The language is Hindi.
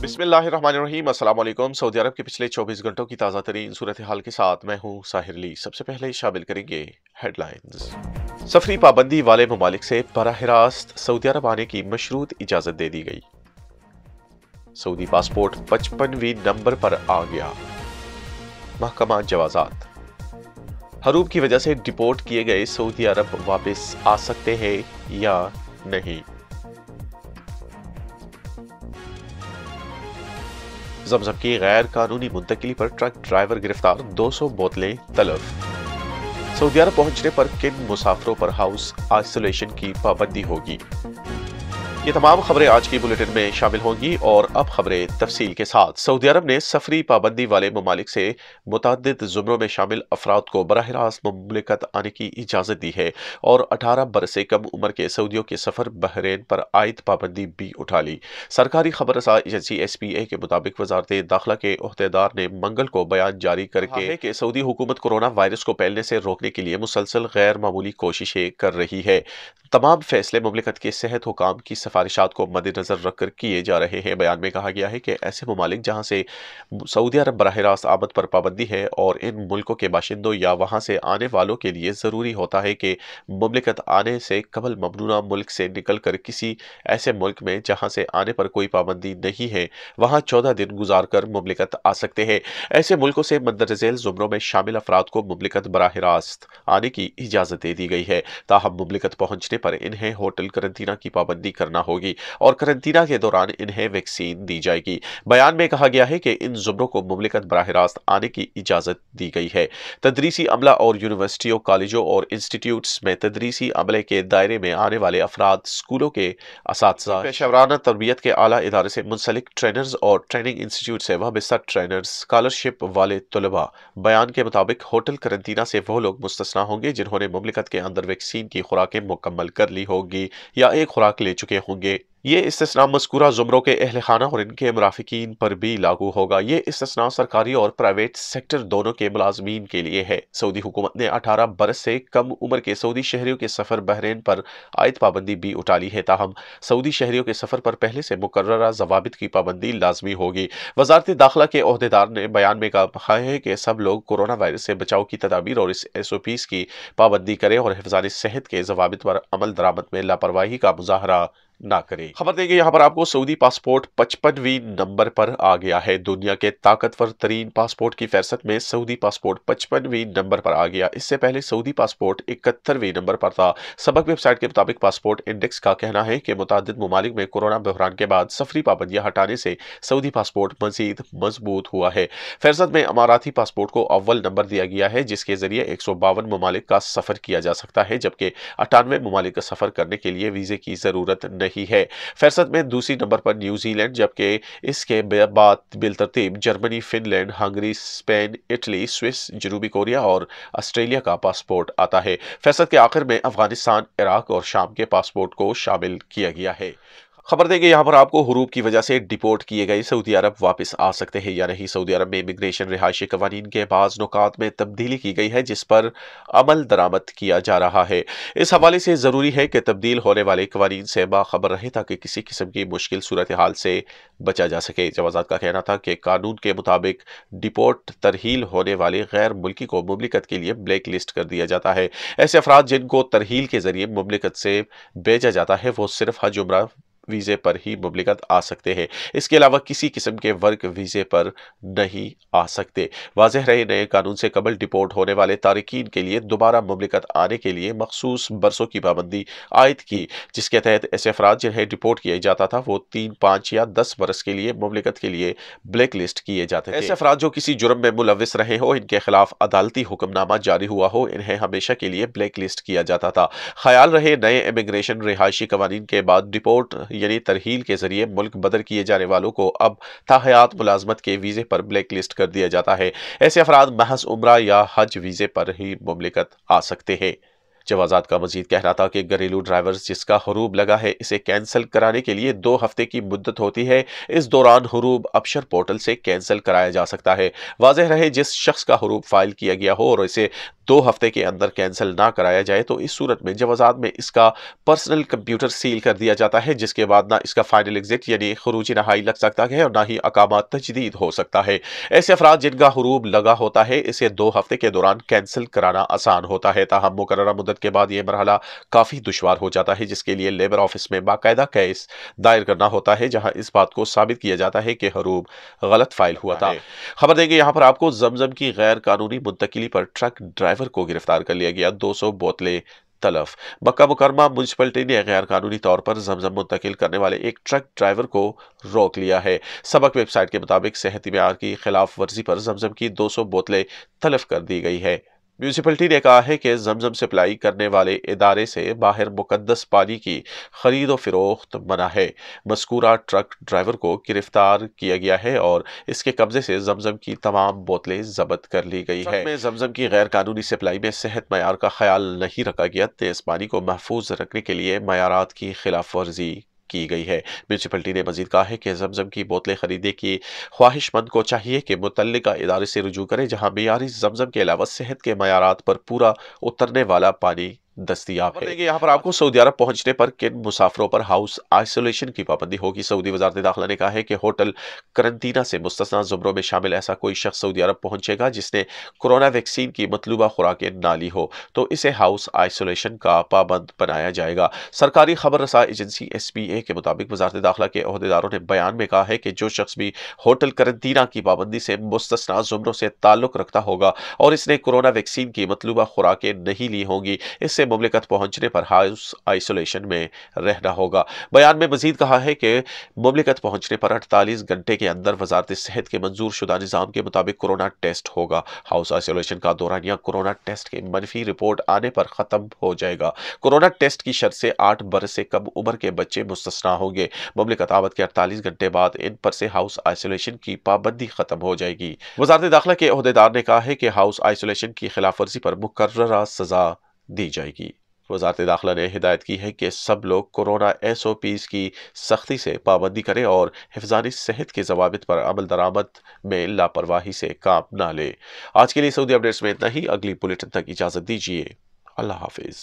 बिस्मिल्लाम सऊदी अरब के पिछले 24 घंटों की ताज़ा तरीन सूरत हाल के साथ मैं हूं साहिर ली सबसे पहले शामिल करेंगे हेडलाइंस सफरी पाबंदी वाले ममालिक से बरह रास्त सऊदी अरब आने की मशरूत इजाज़त दे दी गई सऊदी पासपोर्ट पचपनवीं नंबर पर आ गया महकमा जवाजात हरूब की वजह से डिपोर्ट किए गए सऊदी अरब वापस आ सकते हैं या नहीं जमजम की गैर कानूनी मुंतकली पर ट्रक ड्राइवर गिरफ्तार 200 बोतलें तलब सऊदी अरब पहुंचने पर किन मुसाफरों पर हाउस आइसोलेशन की पाबंदी होगी ये तमाम खबरें आज की बुलेटिन में शामिल होंगी और अब खबरें तफसील के साथ सऊदी अरब ने सफरी पाबंदी वाले ममालिक से मुतद ज़ुमरों में शामिल अफराद को बरह रास्त ममलिकत आने की इजाज़त दी है और अठारह बरस से कम उम्र के सऊदियों के सफ़र बहरीन पर आयद पाबंदी भी उठा ली सरकारी खबर एजेंसी एस पी ए के मुताबिक वजारत दाखिला के अहदेदार ने मंगल को बयान जारी करके कि सऊदी हुकूमत कोरोना वायरस को फैलने से रोकने के लिए मुसलसल गैर मामूली कोशिशें कर रही है तमाम फैसले ममलिकत के सेहत हुकाम की सफाई सिफारिशात को मद्देनज़र रखकर किए जा रहे हैं बयान में कहा गया है कि ऐसे ममालिक जहाँ से सऊदी अरब बरह रास्त आमद पर पाबंदी है और इन मुल्कों के बाशिंदों या वहाँ से आने वालों के लिए ज़रूरी होता है कि ममलिकत आने से कबल ममनूना मुल्क से निकल कर किसी ऐसे मुल्क में जहाँ से आने पर कोई पाबंदी नहीं है वहाँ चौदह दिन गुजार कर ममलिकत आ सकते हैं ऐसे मुल्कों से मंदरजेल ज़ुमरों में शामिल अफराद को ममलिकत बरह रास्त आने की इजाज़त दे दी गई है ताहम ममलिकत पहुँचने पर इन्हें होटल करंतना की पाबंदी करना होगी और करंतना के दौरान इन्हें वैक्सीन दी जाएगी बयान में कहा गया है कि इन जुमरों को मुमलिकत बरह रास्त आने की इजाज़त दी गई है तदरीसी अमला और यूनिवर्सिटियों कॉलेजों और इंस्टीट्यूट्स में तदरीसी अमले के दायरे में आने वाले अफराद स्कूलों के शवराना पेशावराना तरबियत के अली इदारे से मुंसलिक ट्रेनर्स और ट्रेनिंग इंस्टीट्यूट से वह ट्रेनर्स स्कॉलरशिप वाले तलबा बयान के मुताबिक होटल करंतना से वह लोग मुस्तना होंगे जिन्होंने मुमलिकत के अंदर वैक्सीन की खुराकें मुकम्मल कर ली होगी या एक खुराक ले चुके होंगे gate. ये इसतना मस्कूरा ज़ुमरों के अहल खाना और इनके मराफिकीन पर भी लागू होगा ये इसतना सरकारी और प्राइवेट सेक्टर दोनों के मुलाजमीन के लिए है सऊदी हुकूमत ने अठारह बरस से कम उम्र के सऊदी शहरियों के सफ़र बहरीन पर आयद पाबंदी भी उठा ली है ताहम सऊदी शहरियों के सफ़र पर पहले से मुकर जवाबित की पाबंदी लाजमी होगी वजारत दाखिला के अहदेदार ने बयान में कहा है कि सब लोग कोरोना वायरस से बचाव की तदाबीर और इस एस ओ पीज़ की पाबंदी करें और हिफान सेहत के जवाब पर अमल दरामद में लापरवाही का मुजाहरा ना करें खबर देंगे यहाँ पर आपको सऊदी पासपोर्ट पचपनवीं नंबर पर आ गया है दुनिया के ताकतवर तरीन पासपोर्ट की फहरस्त में सऊदी पासपोर्ट पचपनवीं नंबर पर आ गया इससे पहले सऊदी पासपोर्ट इकहत्तरवीं नंबर पर था सबक वेबसाइट के मुताबिक पासपोर्ट इंडेक्स का कहना है कि मुतद ममालिक में कोरोना बहरान के बाद सफरी पाबंदियाँ हटाने से सऊदी पासपोर्ट मजीद मजबूत हुआ है फहरसत में अमाराती पासपोर्ट को अव्वल नंबर दिया गया है जिसके जरिए एक सौ बावन ममालिक का सफर किया जा सकता है जबकि अठानवे ममालिक का सफर करने के लिए वीजे की जरूरत नहीं है फहरसत में दूसरी नंबर पर न्यूजीलैंड जबकि इसके बाद बिलतरतीब Germany Finland Hungary Spain Italy Swiss जनूबी कोरिया और ऑस्ट्रेलिया का पासपोर्ट आता है फहरसत के आखिर में अफगानिस्तान इराक और शाम के पासपोर्ट को शामिल किया गया है खबर दें कि यहाँ पर आपको हरूब की वजह से डिपोर्ट किए गए सऊदी अरब वापस आ सकते हैं या नहीं सऊदी अरब में इमिग्रेशन रिहायशी कवानीन के बाद नुकात में तब्दीली की गई है जिस पर अमल दरामद किया जा रहा है इस हवाले से ज़रूरी है कि तब्दील होने वाले कवानी से बाखबर रहे ताकि किसी किस्म की मुश्किल सूरत हाल से बचा जा सके जवाजात का कहना था कि कानून के मुताबिक डिपोर्ट तरहील होने वाले गैर मुल्की को ममलिकत के लिए ब्लैक लिस्ट कर दिया जाता है ऐसे अफराद जिनको तरहील के जरिए ममलिकत से भेजा जाता है वो सिर्फ हज उम्र वीज़े पर ही मुबलिकत आ सकते हैं इसके अलावा किसी किस्म के वर्क वीज़े पर नहीं आ सकते वाजह रहे नए कानून से कबल डिपोर्ट होने वाले तारकिन के लिए दोबारा मुबलिकत आने के लिए मखसूस बरसों की पाबंदी आयद की जिसके तहत ऐसे अफराद जिन्हें डिपोर्ट किया जाता था वो तीन पाँच या दस बरस के लिए मुबलिकत के लिए ब्लैक लिस्ट किए जाते हैं ऐसे अफराद जो किसी जुर्म में मुलविस रहे हो इनके खिलाफ अदालती हुक्मनामा जारी हुआ हो इन्हें हमेशा के लिए ब्लैक लिस्ट किया जाता था ख्याल रहे नए इमिग्रेशन रिहायशी कवानीन के बाद डिपोर्ट यानी तरहील के जरिए मुल्क बदर किए जाने वालों को अब ताहयात मुलाजमत के वीज़े पर ब्लैक लिस्ट कर दिया जाता है ऐसे अफराद महज उम्र या हज वीज़े पर ही मुमलिकत आ सकते हैं जवाजात का मजीद कह रहा था कि घरेलू ड्राइवर्स जिसका हरूब लगा है इसे कैंसिल कराने के लिए दो हफ्ते की मुद्दत होती है इस दौरान हरूब अपशर पोर्टल से कैंसिल कराया जा सकता है वाजह रहे जिस शख्स का हरूब फाइल किया गया हो और इसे दो हफ्ते के अंदर कैंसिल ना कराया जाए तो इस सूरत में जवाजात में इसका पर्सनल कंप्यूटर सील कर दिया जाता है जिसके बाद ना इसका फाइनल एग्जिट यानी खरूजी नहाई लग सकता है और ना ही अकामा तजदीद हो सकता है ऐसे अफराद जिनका हरूब लगा होता है इसे दो हफ्ते के दौरान कैंसिल कराना आसान होता है ताहम मुकर मुद्दत इजाजत के बाद यह मरहला काफ़ी दुशवार हो जाता है जिसके लिए लेबर ऑफिस में बाकायदा केस दायर करना होता है जहां इस बात को साबित किया जाता है कि हरूब गलत फाइल हुआ था हाँ खबर देंगे यहां पर आपको जमजम की गैर कानूनी मुंतकली पर ट्रक ड्राइवर को गिरफ्तार कर लिया गया दो सौ बोतलें तलफ मक्का मुकरमा म्यूनसिपलिटी ने गैर कानूनी तौर पर जमजम मुंतकिल करने वाले एक ट्रक ड्राइवर को रोक लिया है सबक वेबसाइट के मुताबिक सेहती मैार की खिलाफ वर्जी पर जमजम की दो सौ बोतलें तलफ कर दी गई है म्यूनसिपलिटी ने कहा है कि जमजम सप्लाई करने वाले इदारे से बाहर मुकदस पानी की खरीद व फरोख्त मना है मस्कूरा ट्रक ड्राइवर को गिरफ्तार किया गया है और इसके कब्जे से जमजम की तमाम बोतलें जब्त कर ली गई है में जमजम की गैर कानूनी सप्लाई में सेहत मैार का ख्याल नहीं रखा गया तेज पानी को महफूज रखने के लिए मैारात की खिलाफ वर्जी की गई है म्यूनसिपलिटी ने मजीद कहा है कि जमजम की बोतलें खरीदने की ख्वाहिशमंद को चाहिए कि मुतल इदारे से रजू करें जहाँ मीयारी जमजम के अलावा सेहत के मैारात पर पूरा उतरने वाला पानी दस्तियाब है यहाँ पर आपको सऊदी अरब पहुंचने पर किन मुसाफरों पर हाउस आइसोलेशन की पाबंदी होगी सऊदी वजारत दाखिला ने कहा है कि होटल करंतना से मुस्तना जुमरों में शामिल ऐसा कोई शख्स सऊदी अरब पहुंचेगा जिसने कोरोना वैक्सीन की मतलूबा खुराकें ना ली हो तो इसे हाउस आइसोलेशन का पाबंद बनाया जाएगा सरकारी खबर रसा एजेंसी एस पी ए के मुताबिक वजारत दाखिला के अहदेदारों ने बयान में कहा है कि जो शख्स भी होटल करंतना की पाबंदी से मुस्तना जुमरों से ताल्लुक़ रखता होगा और इसने कोरोना वैक्सीन की मतलूबा खुराकें नहीं ली होंगी इससे दूसरे ममलिकत पहुँचने पर हाउस आइसोलेशन में रहना होगा बयान में मजीद कहा है कि ममलिकत पहुंचने पर अड़तालीस घंटे के अंदर वजारत सेहत के मंजूर शुदा निज़ाम के मुताबिक कोरोना टेस्ट होगा हाउस आइसोलेशन का दौरानिया कोरोना टेस्ट के मनफी रिपोर्ट आने पर ख़त्म हो जाएगा कोरोना टेस्ट की शर्त से आठ बरस से कम उम्र के बच्चे मुस्तना होंगे ममलिकत आवत के अड़तालीस घंटे बाद इन पर से हाउस आइसोलेशन की पाबंदी ख़त्म हो जाएगी वजारत दाखिला के अहदेदार ने कहा है कि हाउस आइसोलेशन की खिलाफ वर्जी पर मुकर्रा सजा दी जाएगी वजारत दाखिला ने हिदायत की है कि सब लोग कोरोना एस ओ पीज़ की सख्ती से पाबंदी करें और हिफानी सेहत के जवाब पर अमल दरामद में लापरवाही से काम ना लें आज के लिए सऊदी अपडेट्स में इतना ही अगली बुलेटिन तक इजाज़त दीजिए अल्लाह हाफिज़